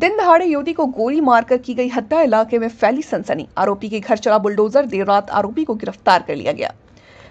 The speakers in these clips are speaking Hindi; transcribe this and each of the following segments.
दिन दहाड़े युवती को गोली मारकर की गई हत्या इलाके में फैली सनसनी आरोपी के घर चला बुलडोजर देर रात आरोपी को गिरफ्तार कर लिया गया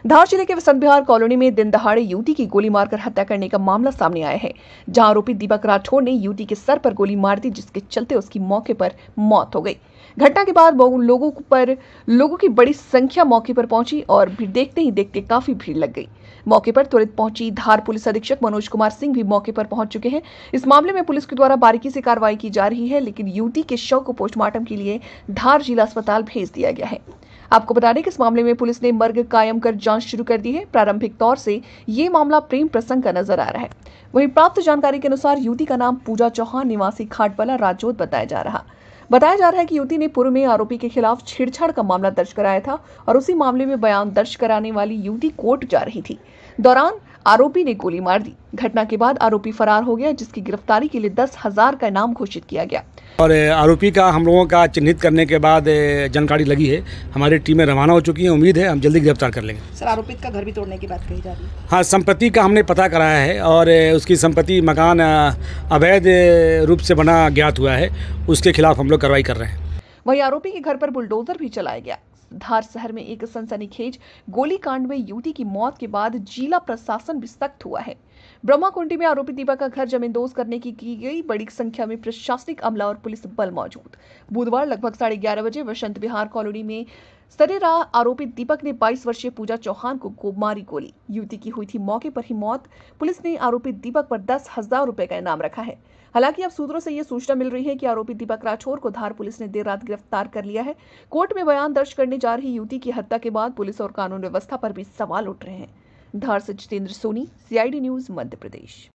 धार जिले के वसंत बिहार कॉलोनी में दिन दहाड़े युवती की गोली मारकर हत्या करने का मामला सामने आया है जहां आरोपी दीपक राठौर ने युवती के सर पर गोली मार दी जिसके चलते उसकी मौके पर मौत हो गई घटना के बाद लोगों पर लोगों की बड़ी संख्या मौके पर पहुंची और देखते ही देखते काफी भीड़ लग गई मौके पर त्वरित पहुंची धार पुलिस अधीक्षक मनोज कुमार सिंह भी मौके पर पहुंच चुके हैं इस मामले में पुलिस के द्वारा बारीकी से कार्रवाई की जा रही है लेकिन युवती के शव को पोस्टमार्टम के लिए धार जिला अस्पताल भेज दिया गया है आपको बता दें कि इस मामले में पुलिस ने मर्ग कायम कर जांच शुरू कर दी है प्रारंभिक तौर से ये मामला प्रेम प्रसंग का नजर आ रहा है वहीं प्राप्त जानकारी के अनुसार युवती का नाम पूजा चौहान निवासी खाटवाला राजोत बताया जा रहा बताया जा रहा है कि युवती ने पूर्व में आरोपी के खिलाफ छेड़छाड़ का मामला दर्ज कराया था और उसी मामले में बयान दर्ज कराने वाली युवती कोर्ट जा रही थी दौरान आरोपी ने गोली मार दी घटना के बाद आरोपी फरार हो गया जिसकी गिरफ्तारी के लिए दस हजार का इनाम घोषित किया गया और आरोपी का हम लोगों का चिन्हित करने के बाद जानकारी लगी है हमारी टीमें रवाना हो चुकी हैं उम्मीद है हम जल्दी गिरफ्तार कर लेंगे सर आरोपी का घर भी तोड़ने की बात कही जा रही है हाँ संपत्ति का हमने पता कराया है और उसकी संपत्ति मकान अवैध रूप से बना ज्ञात हुआ है उसके खिलाफ हम लोग कार्रवाई कर रहे हैं वही आरोपी के घर पर बुलडोजर भी चलाया गया धार शहर में एक सनसनीखेज गोलीकांड में युवती की मौत के बाद जिला प्रशासन भी सख्त हुआ है ब्रह्मा कुंडी में आरोपी दीपा का घर जमींदोज करने की की गई बड़ी संख्या में प्रशासनिक अमला और पुलिस बल मौजूद बुधवार लगभग साढ़े ग्यारह बजे वसंत विहार कॉलोनी में राह आरोपी दीपक ने 22 वर्षीय पूजा चौहान को, मारी गोली युवती की हुई थी मौके पर ही मौत पुलिस ने आरोपी दीपक पर दस हजार रूपए का इनाम रखा है हालांकि अब सूत्रों से यह सूचना मिल रही है कि आरोपी दीपक राठौर को धार पुलिस ने देर रात गिरफ्तार कर लिया है कोर्ट में बयान दर्ज करने जा रही युवती की हत्या के बाद पुलिस और कानून व्यवस्था पर भी सवाल उठ रहे हैं धार से जितेंद्र सोनी सीआईडी न्यूज मध्य प्रदेश